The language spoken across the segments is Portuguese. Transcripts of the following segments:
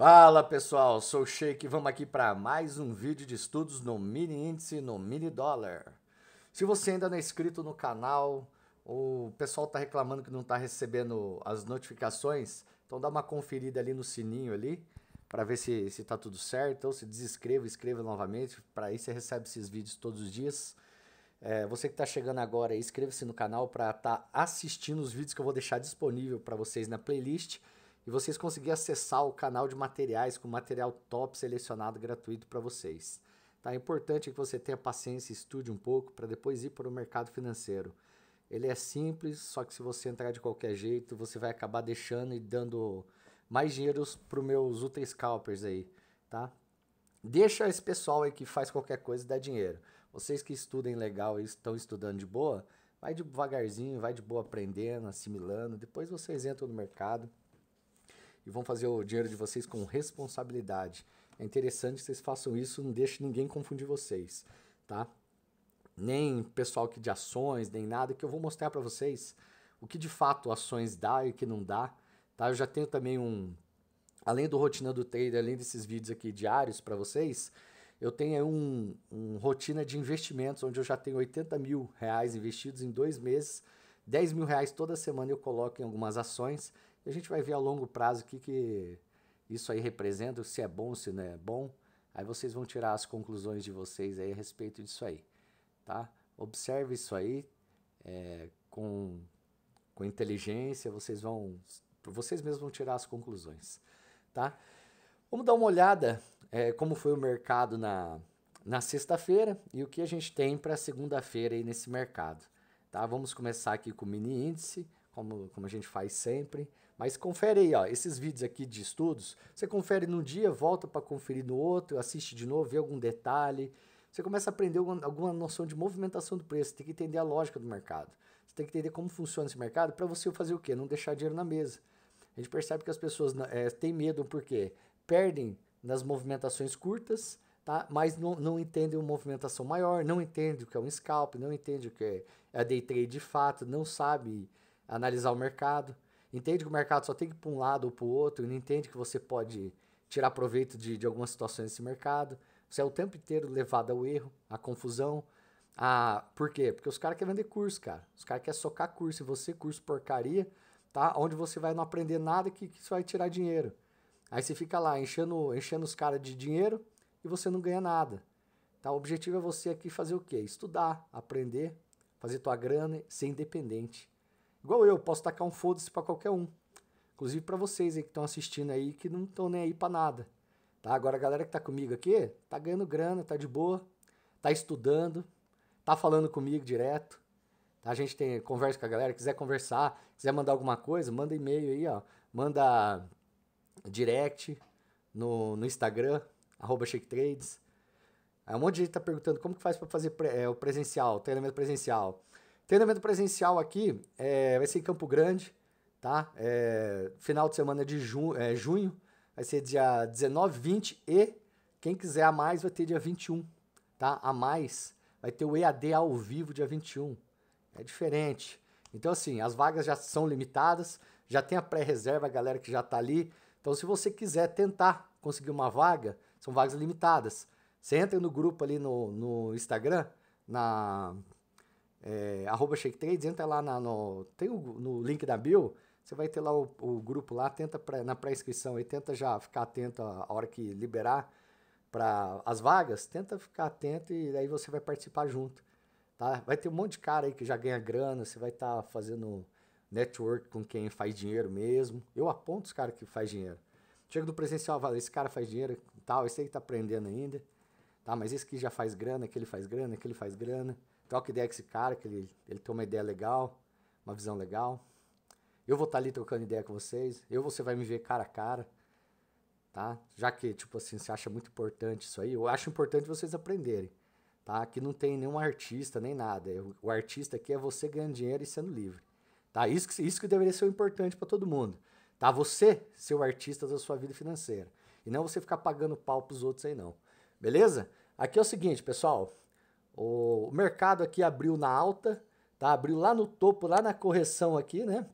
Fala pessoal, sou o Sheik e vamos aqui para mais um vídeo de estudos no mini índice, no mini dólar. Se você ainda não é inscrito no canal, o pessoal está reclamando que não está recebendo as notificações, então dá uma conferida ali no sininho ali para ver se está tudo certo, ou se desinscreva, inscreva novamente, para aí você recebe esses vídeos todos os dias. É, você que está chegando agora, inscreva-se no canal para estar tá assistindo os vídeos que eu vou deixar disponível para vocês na playlist e vocês conseguirem acessar o canal de materiais com material top selecionado gratuito para vocês. Tá? É importante que você tenha paciência e estude um pouco para depois ir para o mercado financeiro. Ele é simples, só que se você entrar de qualquer jeito, você vai acabar deixando e dando mais dinheiro para os meus ultra scalpers aí, tá? Deixa esse pessoal aí que faz qualquer coisa e dá dinheiro. Vocês que estudem legal e estão estudando de boa, vai devagarzinho, vai de boa aprendendo, assimilando, depois vocês entram no mercado vão fazer o dinheiro de vocês com responsabilidade. É interessante que vocês façam isso, não deixe ninguém confundir vocês, tá? Nem pessoal que de ações, nem nada, que eu vou mostrar para vocês o que de fato ações dá e o que não dá, tá? Eu já tenho também um além do rotina do trader, além desses vídeos aqui diários para vocês, eu tenho um, um, rotina de investimentos onde eu já tenho 80 mil reais investidos em dois meses, 10 mil reais toda semana eu coloco em algumas ações e a gente vai ver a longo prazo o que, que isso aí representa, se é bom, se não é bom. Aí vocês vão tirar as conclusões de vocês aí a respeito disso aí, tá? Observe isso aí é, com, com inteligência, vocês vão, vocês mesmos vão tirar as conclusões, tá? Vamos dar uma olhada é, como foi o mercado na, na sexta-feira e o que a gente tem para segunda-feira aí nesse mercado, tá? Vamos começar aqui com o mini índice, como, como a gente faz sempre. Mas confere aí, ó, esses vídeos aqui de estudos, você confere num dia, volta para conferir no outro, assiste de novo, vê algum detalhe. Você começa a aprender alguma noção de movimentação do preço, tem que entender a lógica do mercado. Você tem que entender como funciona esse mercado para você fazer o quê? Não deixar dinheiro na mesa. A gente percebe que as pessoas é, têm medo porque perdem nas movimentações curtas, tá? mas não, não entendem uma movimentação maior, não entendem o que é um scalp, não entendem o que é, é a day trade de fato, não sabe analisar o mercado entende que o mercado só tem que ir para um lado ou para o outro, não entende que você pode tirar proveito de, de algumas situações desse mercado. Você é o tempo inteiro levado ao erro, à confusão. A... Ah, por quê? Porque os caras querem vender curso, cara. Os caras querem socar curso em você, curso porcaria, tá? Onde você vai não aprender nada que, que você vai tirar dinheiro. Aí você fica lá enchendo, enchendo os caras de dinheiro e você não ganha nada. Tá? O objetivo é você aqui fazer o quê? Estudar, aprender, fazer tua grana, ser independente. Igual eu, posso tacar um foda-se para qualquer um. Inclusive para vocês aí que estão assistindo aí, que não estão nem aí para nada. Tá? Agora a galera que tá comigo aqui, tá ganhando grana, tá de boa, tá estudando, tá falando comigo direto. Tá? A gente tem conversa com a galera, quiser conversar, quiser mandar alguma coisa, manda e-mail aí, ó. Manda direct no, no Instagram, arroba ShakeTrades. Um monte de gente tá perguntando como que faz para fazer pre é, o presencial, o treinamento presencial. Tendo evento presencial aqui, é, vai ser em Campo Grande, tá? É, final de semana de junho, é, junho, vai ser dia 19, 20 e quem quiser a mais vai ter dia 21, tá? A mais vai ter o EAD ao vivo dia 21. É diferente. Então, assim, as vagas já são limitadas, já tem a pré-reserva, a galera que já tá ali. Então, se você quiser tentar conseguir uma vaga, são vagas limitadas. Você entra no grupo ali no, no Instagram, na é, arroba Shake entra lá na, no, tem o, no link da Bill, você vai ter lá o, o grupo lá, tenta na pré-inscrição e tenta já ficar atento a hora que liberar para as vagas, tenta ficar atento e aí você vai participar junto, tá? Vai ter um monte de cara aí que já ganha grana, você vai estar tá fazendo network com quem faz dinheiro mesmo. Eu aponto os caras que faz dinheiro. Chega do presencial, fala, esse cara faz dinheiro e tal, esse aí tá aprendendo ainda, tá? Mas esse que já faz grana, aquele faz grana, aquele faz grana. Troca ideia com esse cara, que ele, ele tem uma ideia legal, uma visão legal. Eu vou estar tá ali trocando ideia com vocês. Eu, você vai me ver cara a cara. Tá? Já que, tipo assim, você acha muito importante isso aí, eu acho importante vocês aprenderem. Tá? Aqui não tem nenhum artista, nem nada. O artista aqui é você ganhando dinheiro e sendo livre. Tá? Isso, que, isso que deveria ser o importante para todo mundo. Tá? Você ser o artista da sua vida financeira. E não você ficar pagando pau pros outros aí, não. Beleza? Aqui é o seguinte, pessoal. O mercado aqui abriu na alta, tá? Abriu lá no topo, lá na correção aqui, né?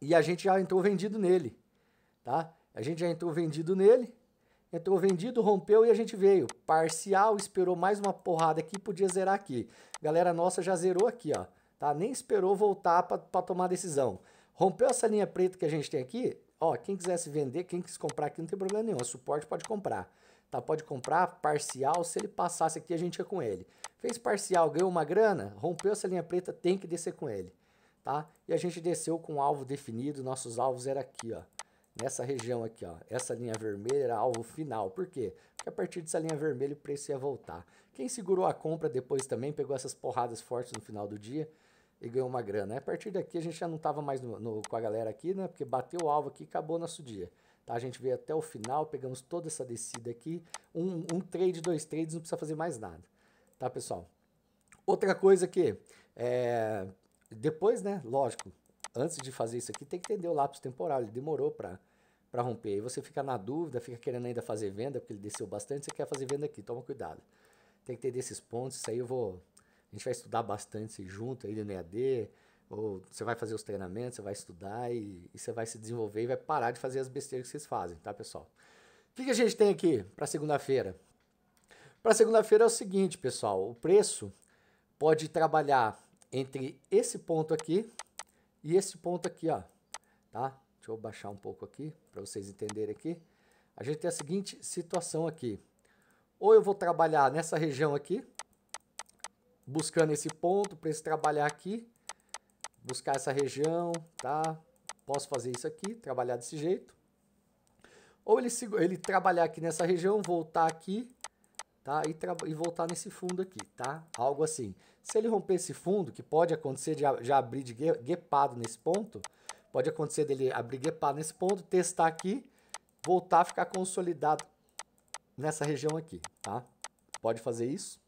E a gente já entrou vendido nele, tá? A gente já entrou vendido nele, entrou vendido, rompeu e a gente veio. Parcial, esperou mais uma porrada aqui, podia zerar aqui. Galera nossa já zerou aqui, ó, tá? Nem esperou voltar para tomar decisão. Rompeu essa linha preta que a gente tem aqui, ó, quem quisesse vender, quem quis comprar aqui, não tem problema nenhum, o suporte pode comprar. Tá, pode comprar parcial, se ele passasse aqui a gente ia com ele. Fez parcial, ganhou uma grana, rompeu essa linha preta, tem que descer com ele, tá? E a gente desceu com um alvo definido, nossos alvos era aqui, ó. Nessa região aqui, ó. Essa linha vermelha era alvo final. Por quê? Porque a partir dessa linha vermelha o preço ia voltar. Quem segurou a compra depois também pegou essas porradas fortes no final do dia e ganhou uma grana. A partir daqui a gente já não estava mais no, no, com a galera aqui, né? Porque bateu o alvo aqui e acabou nosso dia. Tá, a gente veio até o final, pegamos toda essa descida aqui. Um, um trade, dois trades, não precisa fazer mais nada tá, pessoal? Outra coisa que é, depois, né, lógico, antes de fazer isso aqui, tem que entender o lápis temporal, ele demorou para para romper. Aí você fica na dúvida, fica querendo ainda fazer venda, porque ele desceu bastante, você quer fazer venda aqui, toma cuidado. Tem que entender esses pontos, isso aí eu vou... A gente vai estudar bastante junto aí no EAD, ou você vai fazer os treinamentos, você vai estudar e, e, você vai se desenvolver e vai parar de fazer as besteiras que vocês fazem, tá, pessoal? O que, que a gente tem aqui para segunda-feira? Para segunda-feira é o seguinte, pessoal, o preço pode trabalhar entre esse ponto aqui e esse ponto aqui, ó, tá? Deixa eu baixar um pouco aqui para vocês entenderem aqui. A gente tem a seguinte situação aqui. Ou eu vou trabalhar nessa região aqui, buscando esse ponto, para esse trabalhar aqui, buscar essa região, tá? Posso fazer isso aqui, trabalhar desse jeito. Ou ele, ele trabalhar aqui nessa região, voltar aqui, tá? E, e, voltar nesse fundo aqui, tá? Algo assim. Se ele romper esse fundo, que pode acontecer de já abrir de guepado nesse ponto, pode acontecer dele abrir guepado nesse ponto, testar aqui, voltar a ficar consolidado nessa região aqui, tá? Pode fazer isso.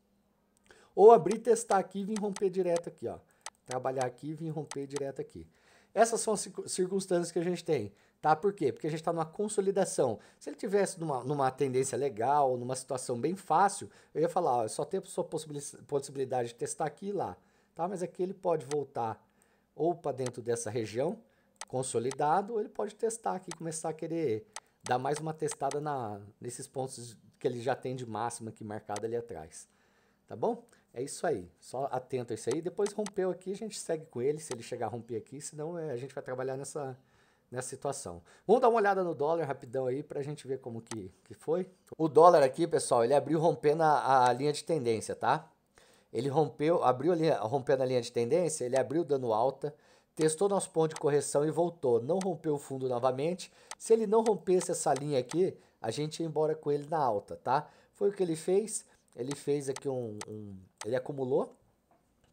Ou abrir, testar aqui e vir romper direto aqui, ó. Trabalhar aqui e vir romper direto aqui. Essas são as circunstâncias que a gente tem. Tá? Por quê? Porque a gente está numa consolidação. Se ele tivesse numa, numa tendência legal, numa situação bem fácil, eu ia falar, ó, só tem a sua possibilidade de testar aqui e lá. Tá? Mas aqui ele pode voltar ou para dentro dessa região, consolidado, ou ele pode testar aqui, começar a querer dar mais uma testada na, nesses pontos que ele já tem de máxima aqui marcado ali atrás. Tá bom? É isso aí. Só atento a isso aí. Depois rompeu aqui, a gente segue com ele, se ele chegar a romper aqui, senão é, a gente vai trabalhar nessa nessa situação. Vamos dar uma olhada no dólar rapidão aí para a gente ver como que, que foi. O dólar aqui, pessoal, ele abriu rompendo a, a linha de tendência, tá? Ele rompeu, abriu a linha, rompendo a linha de tendência, ele abriu dando alta, testou nosso ponto de correção e voltou. Não rompeu o fundo novamente. Se ele não rompesse essa linha aqui, a gente ia embora com ele na alta, tá? Foi o que ele fez. Ele fez aqui um, um ele acumulou,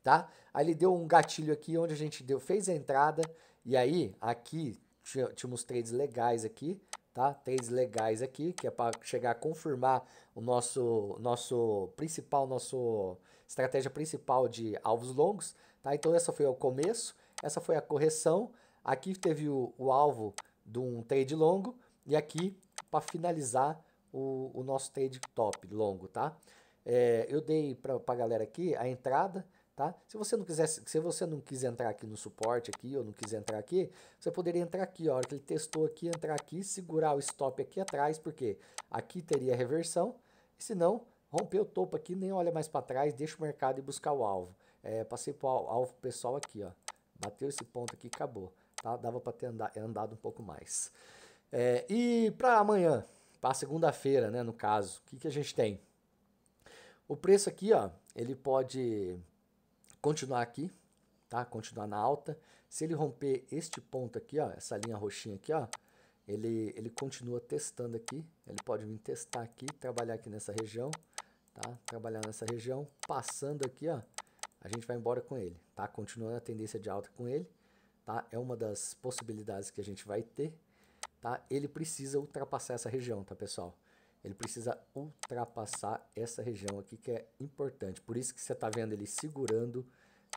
tá? Aí ele deu um gatilho aqui onde a gente deu, fez a entrada e aí aqui tínhamos trades legais aqui, tá? Trades legais aqui, que é para chegar a confirmar o nosso, nosso principal, nosso estratégia principal de alvos longos, tá? Então essa foi o começo, essa foi a correção, aqui teve o, o alvo de um trade longo e aqui para finalizar o, o nosso trade top longo, tá? É, eu dei para a galera aqui a entrada, Tá? Se você não quiser, se você não quiser entrar aqui no suporte aqui ou não quiser entrar aqui, você poderia entrar aqui, ó, a hora que ele testou aqui, entrar aqui, segurar o stop aqui atrás, porque aqui teria reversão, e se não, romper o topo aqui, nem olha mais para trás, deixa o mercado e buscar o alvo. É, passei para o alvo pessoal aqui, ó. Bateu esse ponto aqui, acabou, tá? Dava para ter andado, andado um pouco mais. É, e para amanhã, para segunda-feira, né, no caso, o que que a gente tem? O preço aqui, ó, ele pode continuar aqui, tá? Continuar na alta. Se ele romper este ponto aqui, ó, essa linha roxinha aqui, ó, ele, ele continua testando aqui. Ele pode vir testar aqui, trabalhar aqui nessa região, tá? Trabalhar nessa região, passando aqui, ó, a gente vai embora com ele, tá? Continuando a tendência de alta com ele, tá? É uma das possibilidades que a gente vai ter, tá? Ele precisa ultrapassar essa região, tá, pessoal? ele precisa ultrapassar essa região aqui que é importante. Por isso que você está vendo ele segurando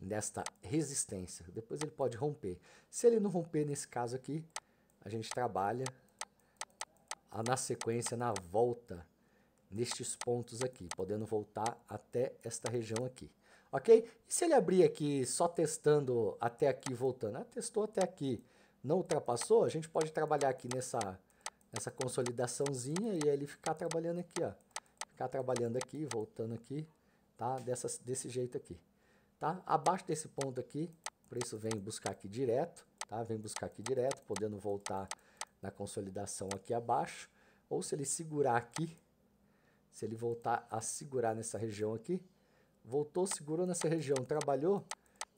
nesta resistência. Depois ele pode romper. Se ele não romper nesse caso aqui, a gente trabalha na sequência, na volta, nestes pontos aqui, podendo voltar até esta região aqui. Ok? E se ele abrir aqui só testando até aqui voltando? Ah, testou até aqui, não ultrapassou? A gente pode trabalhar aqui nessa essa consolidaçãozinha e ele ficar trabalhando aqui, ó. Ficar trabalhando aqui, voltando aqui, tá? Dessa, desse jeito aqui, tá? Abaixo desse ponto aqui, o preço vem buscar aqui direto, tá? Vem buscar aqui direto, podendo voltar na consolidação aqui abaixo, ou se ele segurar aqui, se ele voltar a segurar nessa região aqui, voltou, segurou nessa região, trabalhou,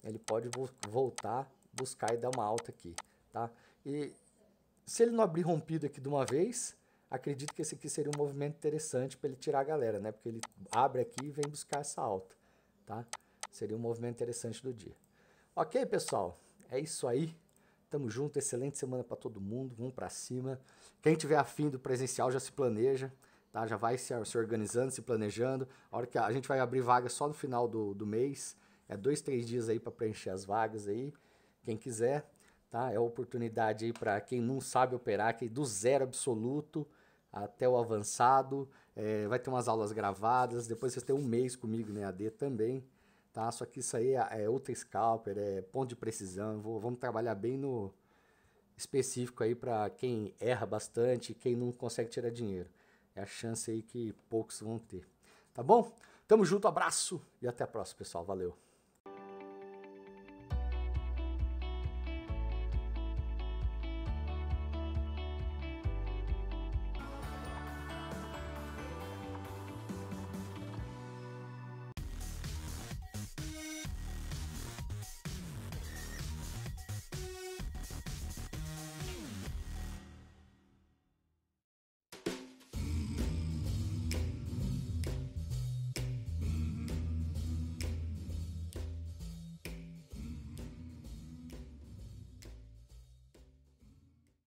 ele pode voltar, buscar e dar uma alta aqui, tá? E se ele não abrir rompido aqui de uma vez, acredito que esse aqui seria um movimento interessante para ele tirar a galera, né? Porque ele abre aqui e vem buscar essa alta, tá? Seria um movimento interessante do dia. Ok, pessoal? É isso aí. Tamo junto, excelente semana para todo mundo. Vamos para cima. Quem tiver afim do presencial já se planeja, tá? Já vai se, se organizando, se planejando. A hora que a, gente vai abrir vaga só no final do, do mês. É dois, três dias aí para preencher as vagas aí. Quem quiser, tá? É oportunidade aí para quem não sabe operar, que do zero absoluto até o avançado, é, vai ter umas aulas gravadas, depois vocês têm um mês comigo na né, AD também, tá? Só que isso aí é, é outra scalper, é ponto de precisão, vou, vamos trabalhar bem no específico aí para quem erra bastante, quem não consegue tirar dinheiro. É a chance aí que poucos vão ter, tá bom? Tamo junto, abraço e até a próxima, pessoal. Valeu!